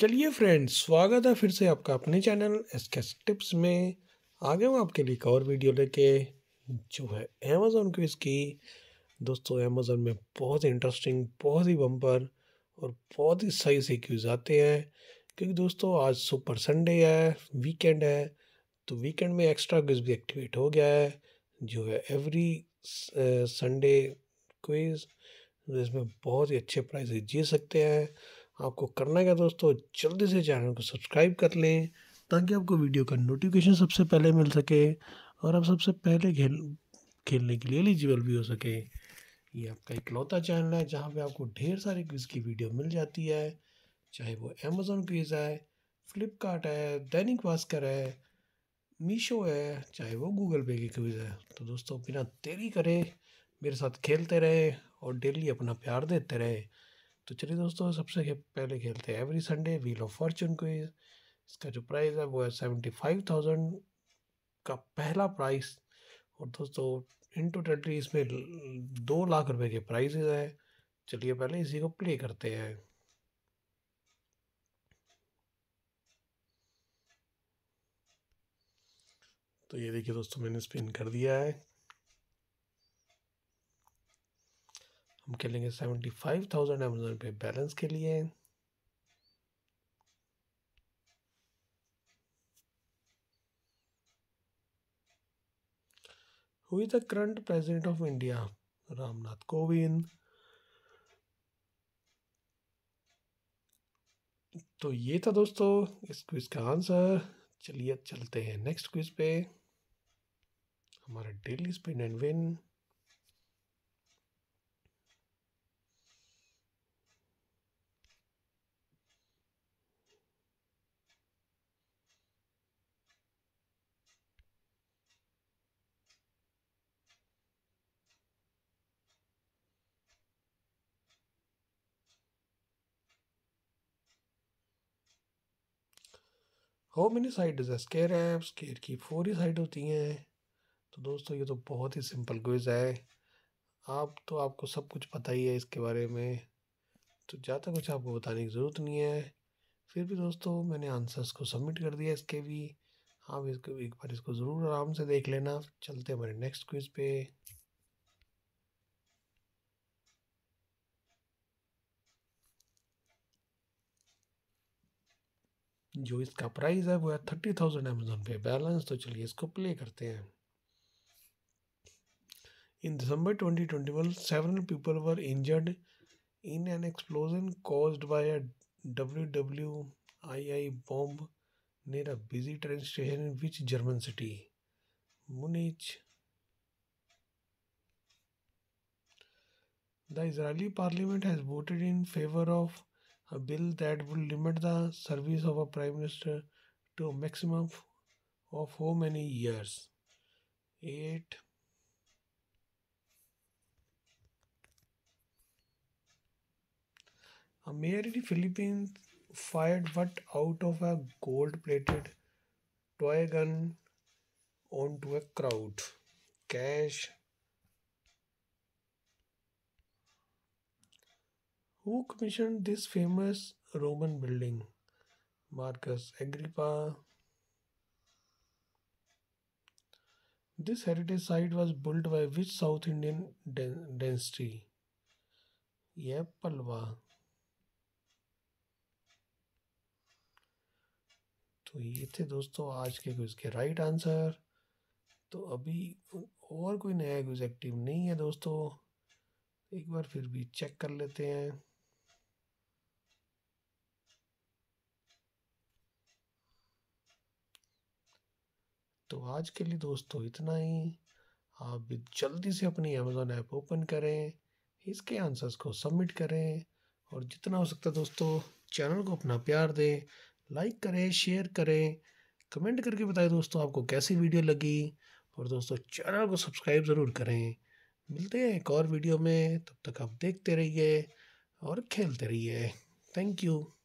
चलिए फ्रेंड्स स्वागत है फिर से आपका अपने चैनल एसकेस टिप्स में आगे हूँ आपके लिए एक और वीडियो लेके जो है अमेज़ोन क्विज की दोस्तों अमेज़ोन में बहुत ही इंटरेस्टिंग बहुत ही बम्पर और बहुत ही सही से क्यूज आते हैं क्योंकि दोस्तों आज सुपर संडे है वीकेंड है तो वीकेंड में एक्स्ट्रा क्विज भी एक्टिवेट हो गया है जो है एवरी संडे क्विज इसमें बहुत ही अच्छे प्राइजेज जीत सकते हैं आपको करना क्या दोस्तों जल्दी से चैनल को सब्सक्राइब कर लें ताकि आपको वीडियो का नोटिफिकेशन सबसे पहले मिल सके और आप सबसे पहले खेल खेलने के लिए एलिजिबल भी हो सके ये आपका इकलौता चैनल है जहाँ पे आपको ढेर सारे क्विज़ की वीडियो मिल जाती है चाहे वो अमेज़ोन क्विज़ है फ्लिपकार्ट है दैनिक भास्कर है मीशो है चाहे वो गूगल पे की क्विज़ है तो दोस्तों बिना देरी करे मेरे साथ खेलते रहे और डेली अपना प्यार देते रहे तो चलिए दोस्तों सबसे पहले खेलते हैं every Sunday wheel of fortune को इसका जो प्राइज़ है वो है सेवेंटी फाइव थाउजेंड का पहला प्राइस और दोस्तों इन टोटल तो इसमें दो लाख रुपए के प्राइजेज हैं चलिए पहले इसी को प्ले करते हैं तो ये देखिए दोस्तों मैंने स्पिन कर दिया है हम लेंगे seventy five thousand Amazon pay balance के लिए हुई the current president of India Ramnath Kovind तो ये था दोस्तों इस क्विज का आंसर चलिए चलते हैं नेक्स्ट क्विज पे हमारा daily spin and win how many side is square है स्केयर की फोर ही साइड होती हैं तो दोस्तों ये तो बहुत ही सिंपल क्विज़ है आप तो आपको सब कुछ पता ही है इसके बारे में तो ज़्यादा कुछ आपको बताने की ज़रूरत नहीं है फिर भी दोस्तों मैंने आंसर्स को सबमिट कर दिया इसके भी आप इसको एक बार इसको ज़रूर आराम से देख लेना चलते हमारे नेक्स्ट क्विज़ पे जो इसका प्राइस है वो है thirty thousand Amazon pay balance तो चलिए इसको प्ले करते हैं in December twenty twenty one seven people were injured in an explosion caused by a W W I I bomb near a busy train station in which German city? Munich. The Israeli parliament has voted in favor of a bill that would limit the service of a prime minister to a maximum of how many years? Eight. A mayor in the Philippines fired what out of a gold-plated toy gun onto a crowd. Cash Who commissioned this famous Roman building? Marcus Agrippa. This heritage site was built by which South Indian dynasty? Yeah, Palwa. तो ये थे दोस्तों आज के quiz के right answer तो अभी और कोई नया क्विज एक्टिव नहीं है दोस्तों एक बार फिर भी चेक कर लेते हैं तो आज के लिए दोस्तों इतना ही आप जल्दी से अपनी अमेज़ोन ऐप ओपन करें इसके आंसर्स को सबमिट करें और जितना हो सकता है दोस्तों चैनल को अपना प्यार दें लाइक करें शेयर करें कमेंट करके बताएं दोस्तों आपको कैसी वीडियो लगी और दोस्तों चैनल को सब्सक्राइब ज़रूर करें मिलते हैं एक और वीडियो में तब तक आप देखते रहिए और खेलते रहिए थैंक यू